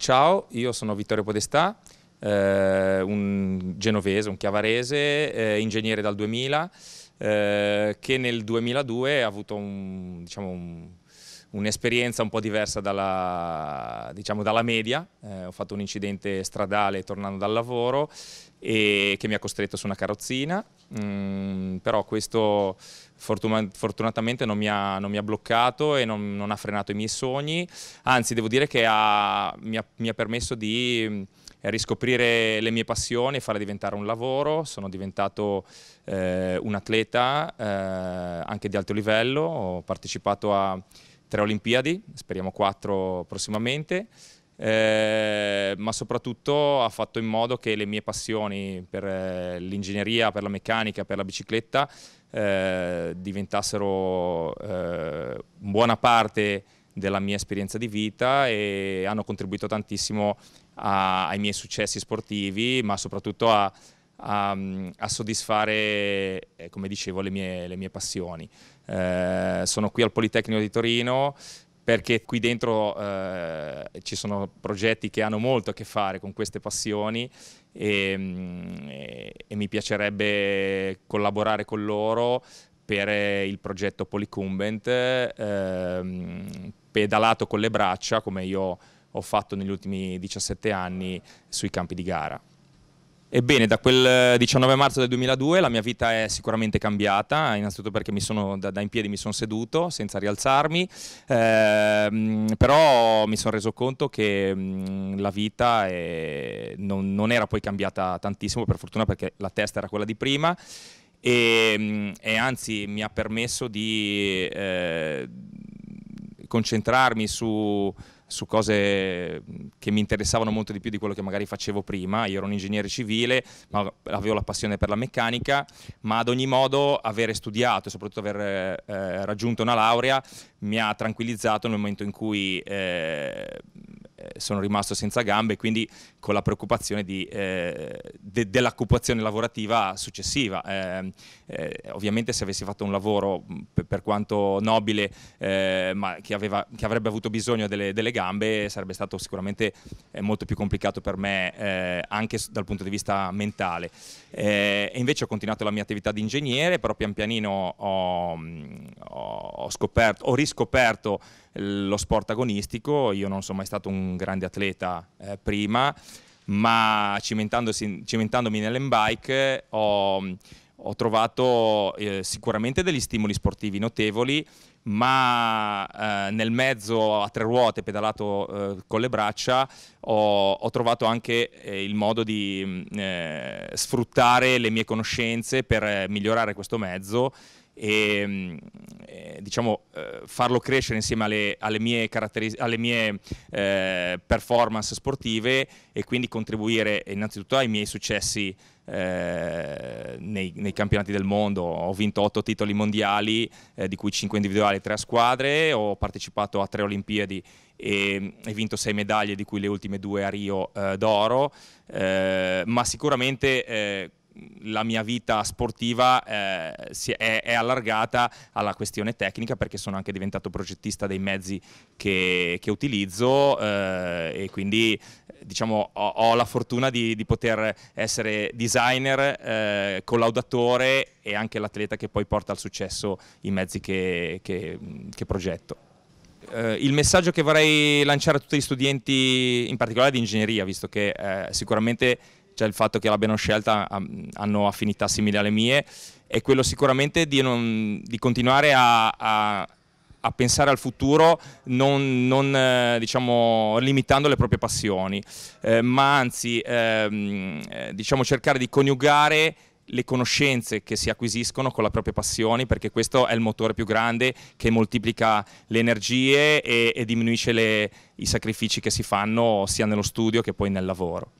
Ciao, io sono Vittorio Podestà, eh, un genovese, un chiavarese, eh, ingegnere dal 2000, eh, che nel 2002 ha avuto un, diciamo un un'esperienza un po' diversa dalla, diciamo, dalla media, eh, ho fatto un incidente stradale tornando dal lavoro e che mi ha costretto su una carrozzina, mm, però questo fortunatamente non mi, ha, non mi, ha, bloccato e non, non, ha frenato i miei sogni, anzi devo dire che ha, mi, ha, mi, ha, permesso di eh, riscoprire le mie passioni e farle diventare un lavoro. Sono diventato eh, un atleta eh, anche di alto livello, ho partecipato a tre Olimpiadi, speriamo quattro prossimamente, eh, ma soprattutto ha fatto in modo che le mie passioni per eh, l'ingegneria, per la meccanica, per la bicicletta eh, diventassero eh, buona parte della mia esperienza di vita e hanno contribuito tantissimo a, ai miei successi sportivi, ma soprattutto a a, a soddisfare, eh, come dicevo, le mie, le mie passioni. Eh, sono qui al Politecnico di Torino perché qui dentro eh, ci sono progetti che hanno molto a che fare con queste passioni e, e mi piacerebbe collaborare con loro per eh, il progetto Polycumbent ehm, pedalato con le braccia come io ho fatto negli ultimi 17 anni sui campi di gara. Ebbene, da quel 19 eh, marzo del 2002 la mia vita è sicuramente cambiata, innanzitutto perché sono, da, da, in piedi mi sono seduto senza rialzarmi, eh, però mi sono reso conto che mh, mm, la vita è, non, non era poi cambiata tantissimo, per fortuna perché la testa era quella di prima. E, mm, e, anzi mi ha permesso di eh, concentrarmi su, su cose mm, che mi interessavano molto di più di quello che magari facevo prima. Io ero un ingegnere civile, ma avevo la passione per la meccanica, ma ad ogni modo avere studiato e soprattutto aver eh, raggiunto una laurea mi ha tranquillizzato nel momento in cui eh, eh, sono rimasto senza gambe, quindi con la preoccupazione di, eh, de, dell'occupazione lavorativa successiva. Eh, eh, ovviamente se avessi fatto un lavoro per, per quanto nobile, eh, ma che, aveva, che, avrebbe avuto bisogno delle, delle, gambe, sarebbe stato sicuramente eh, molto più complicato per me anche dal punto di vista mentale. invece ho continuato la mia attività di ingegnere, però pian pianino ho, ho ho, scoperto, ho riscoperto eh, lo sport agonistico, io non sono mai stato un grande atleta eh, prima, ma cimentandomi nell'embike ho, ho trovato eh, sicuramente degli stimoli sportivi notevoli, ma eh, nel mezzo a tre ruote pedalato eh, con le braccia ho, ho trovato anche eh, il modo di mm, eh, sfruttare le mie conoscenze per migliorare questo mezzo e mm, eh, diciamo, eh, farlo crescere insieme alle, alle mie, alle mie eh, performance sportive e quindi contribuire innanzitutto ai miei successi eh, nei, nei, campionati del mondo. Ho vinto otto titoli mondiali, eh, di cui cinque individuali e tre a squadre, ho partecipato a tre Olimpiadi e, e vinto sei medaglie, di cui le ultime due a Rio eh, d'oro, ma sicuramente la mia vita sportiva eh, è, è, allargata alla questione tecnica perché sono anche diventato progettista dei mezzi che, che utilizzo eh, e quindi diciamo, ho, ho, la fortuna di, di poter essere designer, eh, collaudatore e anche l'atleta che poi porta al successo i mezzi che, che, che progetto. Uh, il messaggio che vorrei lanciare a tutti gli studenti, in particolare di ingegneria, visto che uh, sicuramente cioè il fatto che l'abbiano scelta ehm, hanno affinità simili alle mie è quello sicuramente di, non, di continuare a, a, a, pensare al futuro non, non eh, diciamo, limitando le proprie passioni, eh, ma anzi ehm, eh, diciamo, cercare di coniugare le conoscenze che si acquisiscono con le proprie passioni, perché questo è il motore più grande che moltiplica le energie e, e diminuisce le, i sacrifici che si fanno sia nello studio che poi nel lavoro.